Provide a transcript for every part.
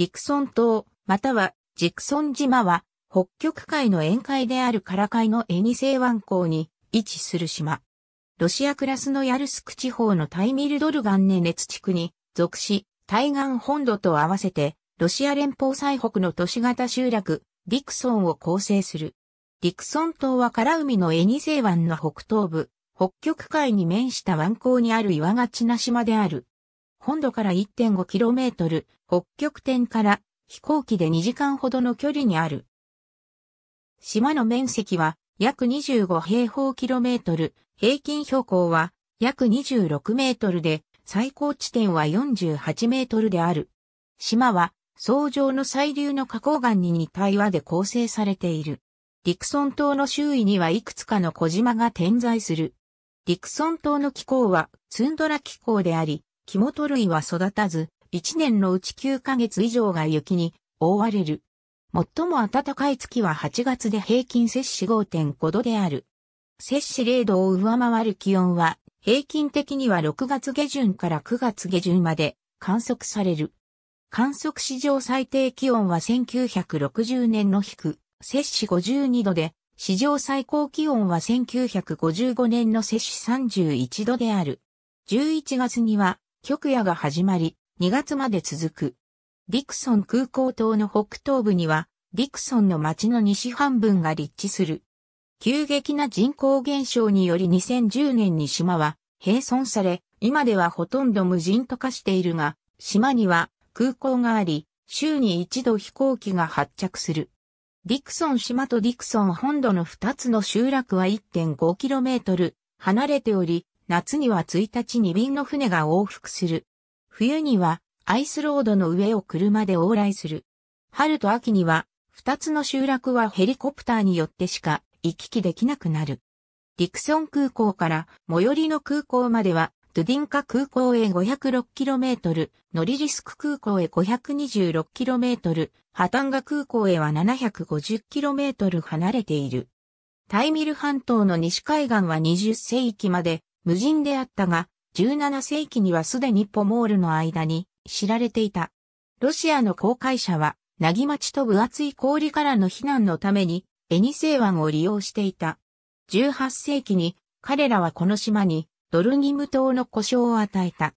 ディクソン島、またはジクソン島は、北極海の沿海であるカラ海のエニセイ湾港に位置する島。ロシアクラスのヤルスク地方のタイミルドルガンネ熱地区に属し、対岸本土と合わせて、ロシア連邦最北の都市型集落、ディクソンを構成する。ディクソン島はカラ海のエニセイ湾の北東部、北極海に面した湾口にある岩がちな島である。本土から 1.5km、北極点から飛行機で2時間ほどの距離にある。島の面積は約25平方キロメートル、平均標高は約26メートルで、最高地点は48メートルである。島は、層上の最流の花崗岩に似た岩で構成されている。陸村島の周囲にはいくつかの小島が点在する。陸村島の気候はツンドラ気候であり、木本類は育たず、1年のうち9ヶ月以上が雪に覆われる。最も暖かい月は8月で平均摂氏5.5度である。摂氏0度を上回る気温は、平均的には6月下旬から9月下旬まで観測される。観測史上最低気温は1960年の低、摂氏52度で、史上最高気温は1955年の摂氏31度である。11月には極夜が始まり、2月まで続く。ディクソン空港島の北東部には、ディクソンの町の西半分が立地する。急激な人口減少により2010年に島は閉村され、今ではほとんど無人と化しているが、島には空港があり、週に一度飛行機が発着する。ディクソン島とディクソン本土の2つの集落は 1.5km 離れており、夏には1日に便の船が往復する。冬にはアイスロードの上を車で往来する。春と秋には2つの集落はヘリコプターによってしか行き来できなくなる。ディクソン空港から最寄りの空港まではドゥディンカ空港へ 506km、ノリリスク空港へ 526km、ハタンガ空港へは 750km 離れている。タイミル半島の西海岸は20世紀まで無人であったが、17世紀にはすでにポモールの間に知られていた。ロシアの航海者は、なぎ町と分厚い氷からの避難のために、エニセイ湾を利用していた。18世紀に、彼らはこの島に、ドルギム島の故障を与えた。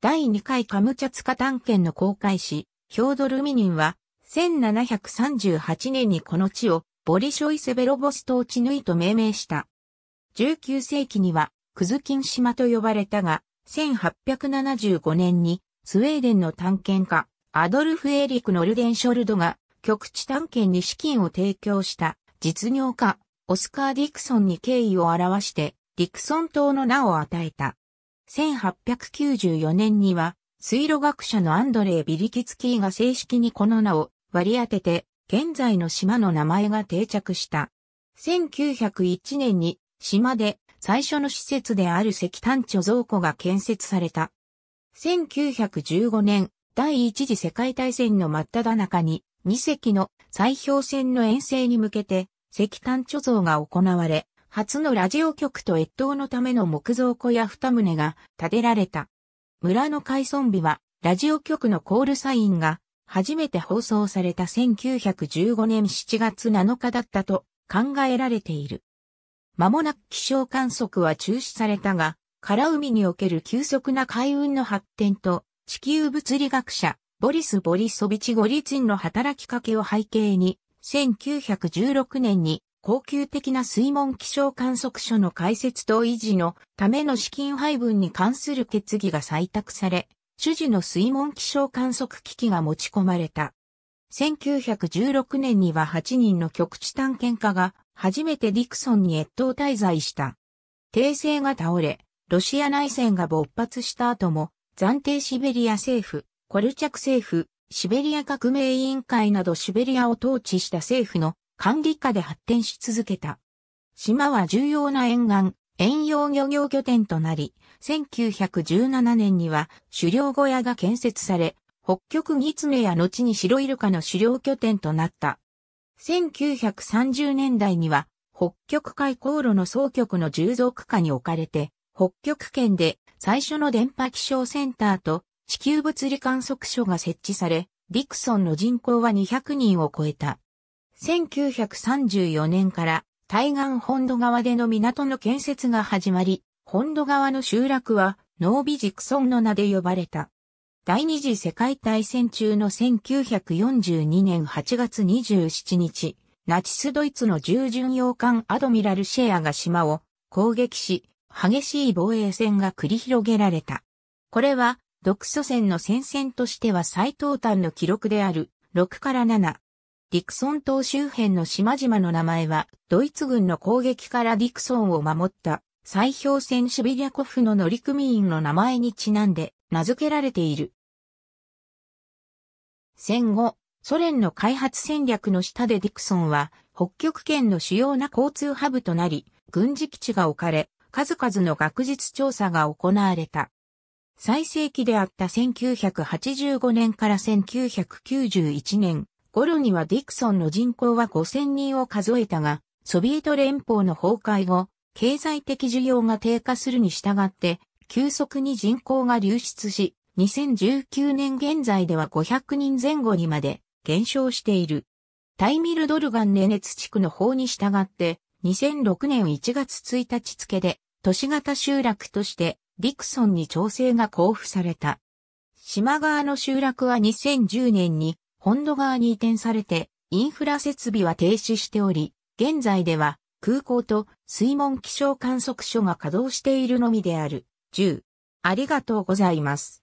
第2回カムチャツカ探検の航海士、ヒョードルミニンは、1738年にこの地を、ボリショイセベロボスト地縫いと命名した。19世紀には、クズキン島と呼ばれたが、1875年にスウェーデンの探検家、アドルフ・エリク・ノルデンショルドが極地探検に資金を提供した実業家、オスカー・ディクソンに敬意を表して、ディクソン島の名を与えた。1894年には、水路学者のアンドレイ・ビリキツキーが正式にこの名を割り当てて、現在の島の名前が定着した。1901年に島で最初の施設である石炭貯蔵庫が建設された。1915年、第一次世界大戦の真っ只中に、2隻の砕氷船の遠征に向けて、石炭貯蔵が行われ、初のラジオ局と越冬のための木造小屋二棟が建てられた。村の開村日は、ラジオ局のコールサインが、初めて放送された1915年7月7日だったと考えられている。間もなく気象観測は中止されたが、空海における急速な海運の発展と、地球物理学者、ボリス・ボリソビチ・ゴリツィンの働きかけを背景に、1916年に恒久的な水門気象観測所の開設と維持のための資金配分に関する決議が採択され、主事の水門気象観測機器が持ち込まれた。1916年には8人の局地探検家が初めてディクソンに越冬滞在した。帝政が倒れ、ロシア内戦が勃発した後も、暫定シベリア政府、コルチャク政府、シベリア革命委員会などシベリアを統治した政府の管理下で発展し続けた。島は重要な沿岸、遠洋漁業拠点となり、1917年には狩猟小屋が建設され、北極ギツネや後に白イルカの狩猟拠点となった。1930年代には、北極海航路の総局の従属下に置かれて、北極圏で最初の電波気象センターと地球物理観測所が設置され、ディクソンの人口は200人を超えた。1934年から対岸本土側での港の建設が始まり、本土側の集落はノービジクソンの名で呼ばれた。第二次世界大戦中の1942年8月27日、ナチスドイツの従巡洋艦アドミラルシェアが島を攻撃し、激しい防衛戦が繰り広げられた。これは、独ソ戦の戦線としては最東端の記録である6から7。ディクソン島周辺の島々の名前は、ドイツ軍の攻撃からディクソンを守った砕氷船シュビリャコフの乗組員の名前にちなんで名付けられている。戦後、ソ連の開発戦略の下でディクソンは北極圏の主要な交通ハブとなり、軍事基地が置かれ、数々の学術調査が行われた。最盛期であった1985年から1991年頃にはディクソンの人口は5000人を数えたが、ソビエト連邦の崩壊後、経済的需要が低下するに従って、急速に人口が流出し、2019年現在では500人前後にまで減少している。タイミルドルガンネネツ地区の法に従って、2006年1月1日付で、都市型集落として、ディクソンに調整が交付された。島側の集落は2010年に、本土側に移転されて、インフラ設備は停止しており、現在では、空港と水門気象観測所が稼働しているのみである。10。ありがとうございます。